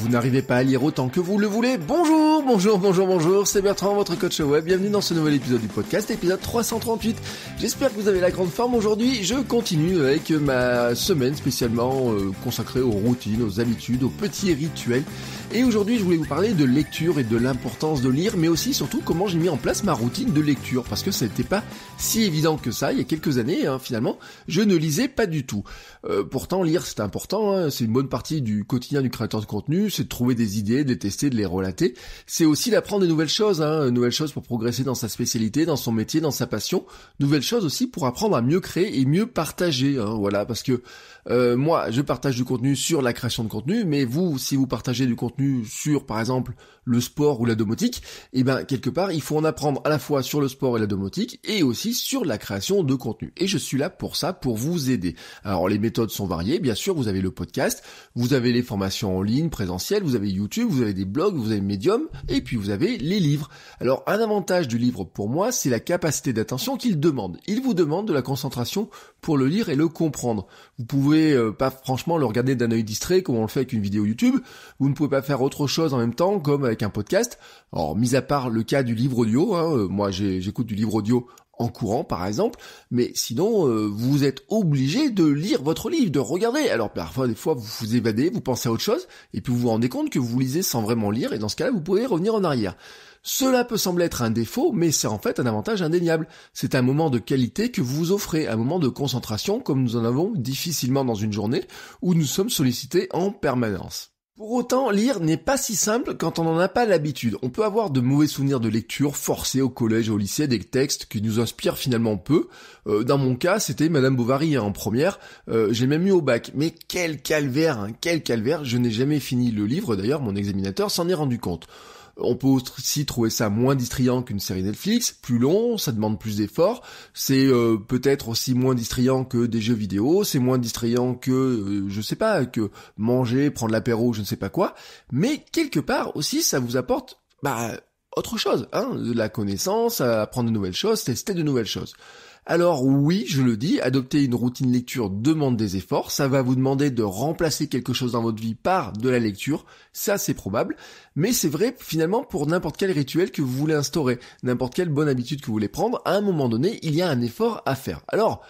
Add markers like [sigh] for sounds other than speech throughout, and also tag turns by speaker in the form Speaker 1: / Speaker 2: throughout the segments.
Speaker 1: Vous n'arrivez pas à lire autant que vous le voulez Bonjour, bonjour, bonjour, bonjour, c'est Bertrand, votre coach web. Bienvenue dans ce nouvel épisode du podcast, épisode 338. J'espère que vous avez la grande forme aujourd'hui. Je continue avec ma semaine spécialement euh, consacrée aux routines, aux habitudes, aux petits rituels et aujourd'hui, je voulais vous parler de lecture et de l'importance de lire, mais aussi surtout comment j'ai mis en place ma routine de lecture, parce que ça n'était pas si évident que ça il y a quelques années. Hein, finalement, je ne lisais pas du tout. Euh, pourtant, lire c'est important, hein, c'est une bonne partie du quotidien du créateur de contenu, c'est de trouver des idées, de les tester, de les relater. C'est aussi d'apprendre de nouvelles choses, hein, nouvelles choses pour progresser dans sa spécialité, dans son métier, dans sa passion, nouvelles choses aussi pour apprendre à mieux créer et mieux partager. voilà, parce que euh, moi, je partage du contenu sur la création de contenu, mais vous, si vous partagez du contenu sur, par exemple, le sport ou la domotique, et eh ben quelque part, il faut en apprendre à la fois sur le sport et la domotique et aussi sur la création de contenu. Et je suis là pour ça, pour vous aider. Alors les méthodes sont variées, bien sûr, vous avez le podcast, vous avez les formations en ligne, présentielles, vous avez YouTube, vous avez des blogs, vous avez Medium et puis vous avez les livres. Alors un avantage du livre pour moi, c'est la capacité d'attention qu'il demande. Il vous demande de la concentration pour le lire et le comprendre. Vous pouvez euh, pas franchement le regarder d'un œil distrait comme on le fait avec une vidéo YouTube, vous ne pouvez pas faire autre chose en même temps comme avec un podcast. Alors, mis à part le cas du livre audio, hein, euh, moi j'écoute du livre audio en courant par exemple, mais sinon euh, vous êtes obligé de lire votre livre, de regarder. Alors parfois des fois vous vous évadez, vous pensez à autre chose, et puis vous vous rendez compte que vous lisez sans vraiment lire, et dans ce cas-là vous pouvez revenir en arrière. Cela peut sembler être un défaut, mais c'est en fait un avantage indéniable. C'est un moment de qualité que vous vous offrez, un moment de concentration comme nous en avons difficilement dans une journée où nous sommes sollicités en permanence. Pour autant, lire n'est pas si simple quand on n'en a pas l'habitude. On peut avoir de mauvais souvenirs de lecture forcés au collège au lycée, des textes qui nous inspirent finalement peu. Euh, dans mon cas, c'était Madame Bovary hein, en première. Euh, j'ai même eu au bac. Mais quel calvaire, hein, quel calvaire. Je n'ai jamais fini le livre, d'ailleurs mon examinateur s'en est rendu compte. On peut aussi trouver ça moins distrayant qu'une série Netflix, plus long, ça demande plus d'efforts, c'est euh, peut-être aussi moins distrayant que des jeux vidéo, c'est moins distrayant que, euh, je sais pas, que manger, prendre l'apéro, je ne sais pas quoi, mais quelque part aussi ça vous apporte, bah, autre chose, hein, de la connaissance, apprendre de nouvelles choses, tester de nouvelles choses. Alors oui, je le dis, adopter une routine lecture demande des efforts, ça va vous demander de remplacer quelque chose dans votre vie par de la lecture, ça c'est probable, mais c'est vrai finalement pour n'importe quel rituel que vous voulez instaurer, n'importe quelle bonne habitude que vous voulez prendre, à un moment donné, il y a un effort à faire. Alors,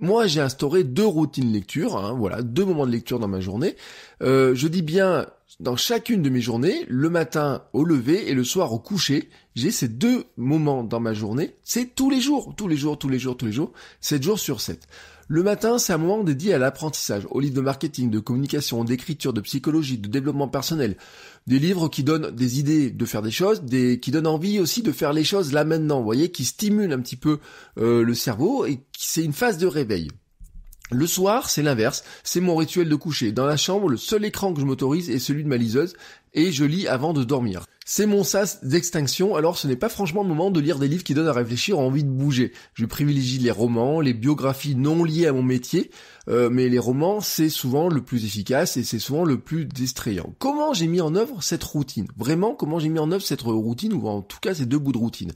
Speaker 1: moi, j'ai instauré deux routines lecture, hein, voilà, deux moments de lecture dans ma journée. Euh, je dis bien dans chacune de mes journées, le matin au lever et le soir au coucher, j'ai ces deux moments dans ma journée. C'est tous les jours, tous les jours, tous les jours, tous les jours, 7 jours sur 7. Le matin, c'est un moment dédié à l'apprentissage, aux livres de marketing, de communication, d'écriture, de psychologie, de développement personnel. Des livres qui donnent des idées de faire des choses, des, qui donnent envie aussi de faire les choses là maintenant, vous voyez, qui stimulent un petit peu euh, le cerveau et c'est une phase de réveil. Le soir, c'est l'inverse, c'est mon rituel de coucher. Dans la chambre, le seul écran que je m'autorise est celui de ma liseuse et je lis avant de dormir. C'est mon sas d'extinction, alors ce n'est pas franchement le moment de lire des livres qui donnent à réfléchir envie de bouger. Je privilégie les romans, les biographies non liées à mon métier, euh, mais les romans, c'est souvent le plus efficace et c'est souvent le plus distrayant. Comment j'ai mis en œuvre cette routine Vraiment, comment j'ai mis en œuvre cette routine, ou en tout cas ces deux bouts de routine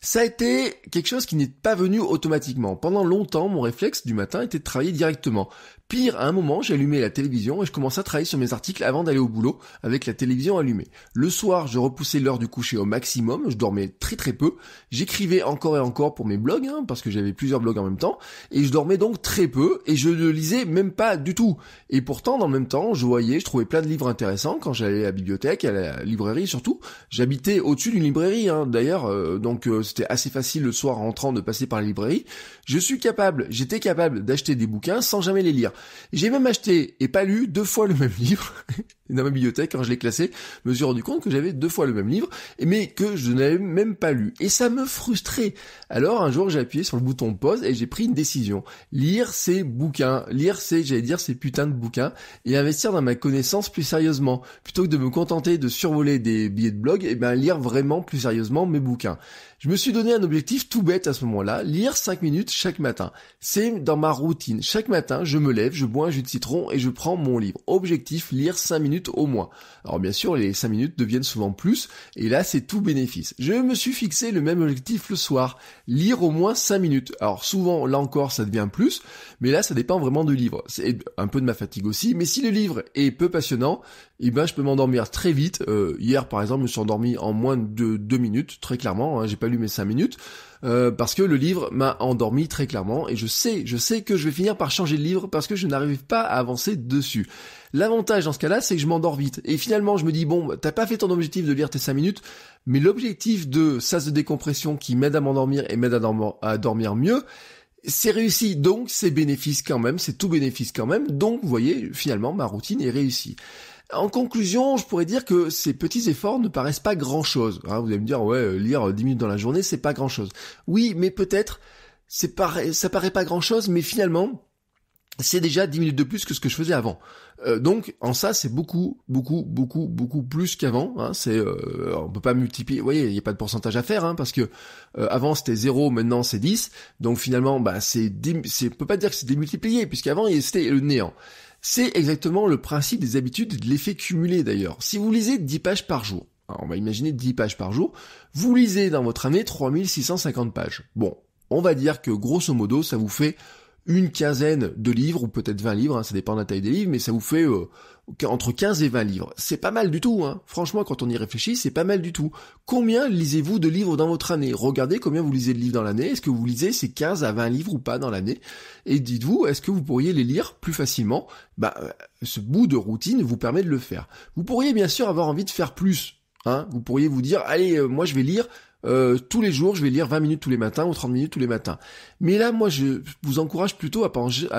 Speaker 1: ça a été quelque chose qui n'est pas venu automatiquement. Pendant longtemps, mon réflexe du matin était de travailler directement. Pire, à un moment, j'allumais la télévision et je commençais à travailler sur mes articles avant d'aller au boulot avec la télévision allumée. Le soir, je repoussais l'heure du coucher au maximum, je dormais très très peu, j'écrivais encore et encore pour mes blogs, hein, parce que j'avais plusieurs blogs en même temps, et je dormais donc très peu et je ne lisais même pas du tout. Et pourtant, dans le même temps, je voyais, je trouvais plein de livres intéressants quand j'allais à la bibliothèque, à la librairie surtout. J'habitais au-dessus d'une librairie, hein. d'ailleurs, euh, donc euh, c'était assez facile le soir en rentrant de passer par la librairie. Je suis capable, j'étais capable d'acheter des bouquins sans jamais les lire. J'ai même acheté et pas lu deux fois le même [laughs] livre dans ma bibliothèque quand je l'ai classé. Je me suis rendu compte que j'avais deux fois le même livre, mais que je n'avais même pas lu. Et ça me frustrait. Alors un jour j'ai appuyé sur le bouton pause et j'ai pris une décision. Lire ces bouquins, lire ces, j'allais dire ces putains de bouquins, et investir dans ma connaissance plus sérieusement. Plutôt que de me contenter de survoler des billets de blog, et eh bien lire vraiment plus sérieusement mes bouquins. Je me suis donné un objectif tout bête à ce moment-là, lire 5 minutes chaque matin. C'est dans ma routine. Chaque matin, je me lève je bois un jus de citron et je prends mon livre. Objectif, lire 5 minutes au moins. Alors bien sûr, les 5 minutes deviennent souvent plus, et là c'est tout bénéfice. Je me suis fixé le même objectif le soir, lire au moins 5 minutes. Alors souvent, là encore, ça devient plus, mais là ça dépend vraiment du livre. C'est un peu de ma fatigue aussi, mais si le livre est peu passionnant, eh ben je peux m'endormir très vite. Euh, hier par exemple, je me suis endormi en moins de 2 minutes, très clairement, hein. j'ai pas lu mes 5 minutes. Euh, parce que le livre m'a endormi très clairement et je sais, je sais que je vais finir par changer de livre parce que je n'arrive pas à avancer dessus. L'avantage dans ce cas-là, c'est que je m'endors vite. Et finalement, je me dis, bon, t'as pas fait ton objectif de lire tes 5 minutes, mais l'objectif de sas de décompression qui m'aide à m'endormir et m'aide à, dormir, mieux, c'est réussi, donc c'est bénéfice quand même, c'est tout bénéfice quand même, donc vous voyez, finalement, ma routine est réussie. En conclusion, je pourrais dire que ces petits efforts ne paraissent pas grand-chose. Hein, vous allez me dire, ouais, euh, lire 10 euh, minutes dans la journée, c'est pas grand-chose. Oui, mais peut-être, ça paraît pas grand-chose, mais finalement, c'est déjà 10 minutes de plus que ce que je faisais avant. Euh, donc en ça c'est beaucoup beaucoup beaucoup beaucoup plus qu'avant. Hein, c'est euh, on peut pas multiplier. Vous voyez il n'y a pas de pourcentage à faire hein, parce que euh, avant c'était 0, maintenant c'est 10. Donc finalement bah c'est c'est peut pas dire que c'est démultiplié puisqu'avant c'était le néant. C'est exactement le principe des habitudes de l'effet cumulé d'ailleurs. Si vous lisez 10 pages par jour, hein, on va imaginer 10 pages par jour, vous lisez dans votre année 3650 pages. Bon, on va dire que grosso modo ça vous fait une quinzaine de livres, ou peut-être 20 livres, hein, ça dépend de la taille des livres, mais ça vous fait euh, entre 15 et 20 livres. C'est pas mal du tout, hein. franchement quand on y réfléchit, c'est pas mal du tout. Combien lisez-vous de livres dans votre année Regardez combien vous lisez de livres dans l'année, est-ce que vous lisez ces 15 à 20 livres ou pas dans l'année Et dites-vous, est-ce que vous pourriez les lire plus facilement Bah euh, ce bout de routine vous permet de le faire. Vous pourriez bien sûr avoir envie de faire plus, Hein, vous pourriez vous dire, allez, euh, moi je vais lire euh, tous les jours, je vais lire 20 minutes tous les matins ou 30 minutes tous les matins. Mais là, moi, je vous encourage plutôt à pencher,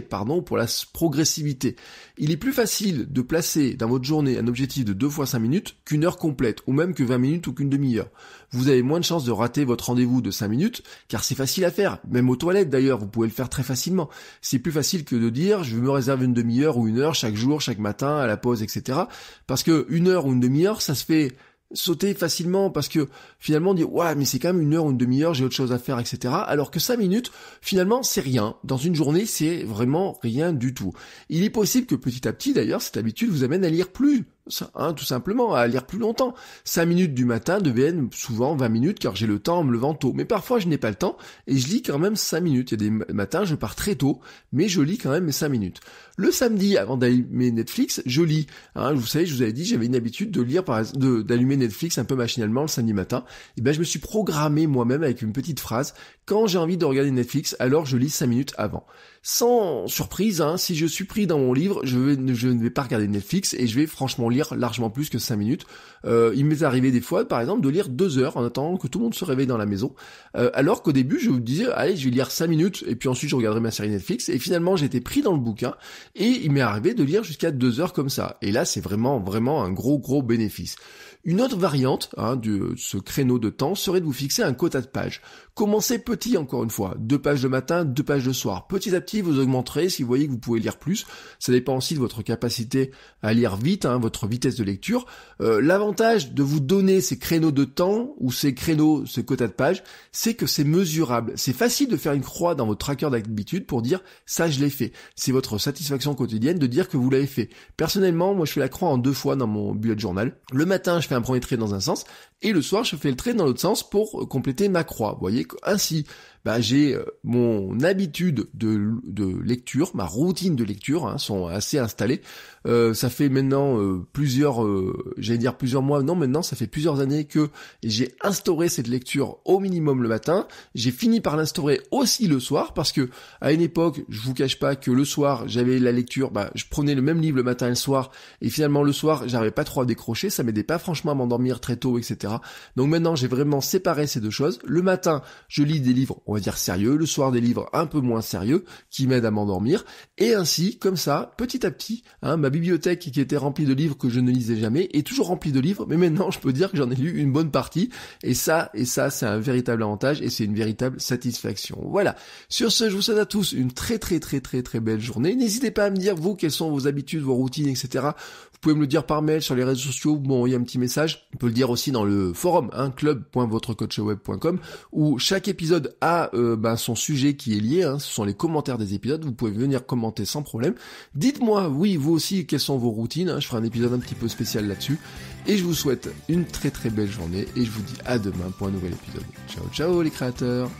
Speaker 1: pardon, pour la progressivité. Il est plus facile de placer dans votre journée un objectif de 2 fois 5 minutes qu'une heure complète, ou même que 20 minutes ou qu'une demi-heure. Vous avez moins de chances de rater votre rendez-vous de 5 minutes, car c'est facile à faire. Même aux toilettes d'ailleurs, vous pouvez le faire très facilement. C'est plus facile que de dire je me réserve une demi-heure ou une heure chaque jour, chaque matin, à la pause, etc. Parce que une heure ou une demi-heure, ça se fait sauter facilement parce que finalement on dit ouais mais c'est quand même une heure ou une demi-heure j'ai autre chose à faire etc alors que cinq minutes finalement c'est rien dans une journée c'est vraiment rien du tout il est possible que petit à petit d'ailleurs cette habitude vous amène à lire plus Hein, tout simplement, à lire plus longtemps. 5 minutes du matin deviennent souvent 20 minutes car j'ai le temps en me levant tôt. Mais parfois je n'ai pas le temps et je lis quand même 5 minutes. Il y a des matins, je pars très tôt, mais je lis quand même mes 5 minutes. Le samedi, avant d'allumer Netflix, je lis. Hein, vous savez, je vous avais dit, j'avais une habitude de lire, d'allumer Netflix un peu machinalement le samedi matin. Et ben, je me suis programmé moi-même avec une petite phrase. Quand j'ai envie de regarder Netflix, alors je lis 5 minutes avant. Sans surprise, hein, si je suis pris dans mon livre, je, je ne vais pas regarder Netflix et je vais franchement lire largement plus que 5 minutes. Euh, il m'est arrivé des fois, par exemple, de lire 2 heures en attendant que tout le monde se réveille dans la maison, euh, alors qu'au début, je vous disais, allez, je vais lire 5 minutes, et puis ensuite, je regarderai ma série Netflix, et finalement, j'étais pris dans le bouquin, et il m'est arrivé de lire jusqu'à 2 heures comme ça. Et là, c'est vraiment, vraiment un gros, gros bénéfice. Une autre variante hein, de ce créneau de temps serait de vous fixer un quota de pages. Commencez petit encore une fois, deux pages le matin, deux pages le soir. Petit à petit, vous augmenterez si vous voyez que vous pouvez lire plus. Ça dépend aussi de votre capacité à lire vite, hein, votre vitesse de lecture. Euh, l'avantage de vous donner ces créneaux de temps ou ces créneaux, ce quota de pages, c'est que c'est mesurable. C'est facile de faire une croix dans votre tracker d'habitude pour dire ça je l'ai fait. C'est votre satisfaction quotidienne de dire que vous l'avez fait. Personnellement, moi je fais la croix en deux fois dans mon bullet journal. Le matin, je un premier trait dans un sens, et le soir, je fais le trait dans l'autre sens pour compléter ma croix. Vous voyez, ainsi, bah, j'ai euh, mon habitude de, de, lecture, ma routine de lecture hein, sont assez installées. Euh, ça fait maintenant euh, plusieurs, j'allais dire plusieurs mois, non maintenant ça fait plusieurs années que j'ai instauré cette lecture au minimum le matin. J'ai fini par l'instaurer aussi le soir parce que à une époque, je vous cache pas que le soir j'avais la lecture, bah, je prenais le même livre le matin et le soir et finalement le soir j'arrivais pas trop à décrocher, ça m'aidait pas franchement à m'endormir très tôt, etc. Donc maintenant j'ai vraiment séparé ces deux choses. Le matin, je lis des livres on va dire sérieux, le soir des livres un peu moins sérieux, qui m'aident à m'endormir, et ainsi, comme ça, petit à petit, hein, ma bibliothèque qui était remplie de livres que je ne lisais jamais est toujours remplie de livres, mais maintenant je peux dire que j'en ai lu une bonne partie, et ça, et ça, c'est un véritable avantage et c'est une véritable satisfaction. Voilà. Sur ce, je vous souhaite à tous une très très très très très belle journée. N'hésitez pas à me dire vous quelles sont vos habitudes, vos routines, etc vous pouvez me le dire par mail sur les réseaux sociaux, vous a un petit message. On peut le dire aussi dans le forum, hein, club.votrecoachweb.com, où chaque épisode a euh, ben, son sujet qui est lié. Hein. ce sont les commentaires des épisodes. Vous pouvez venir commenter sans problème. Dites-moi, oui, vous aussi, quelles sont vos routines. Hein. je ferai un épisode un petit peu spécial là-dessus. Et je vous souhaite une très très belle journée. Et je vous dis à demain pour un nouvel épisode. Ciao, ciao les créateurs.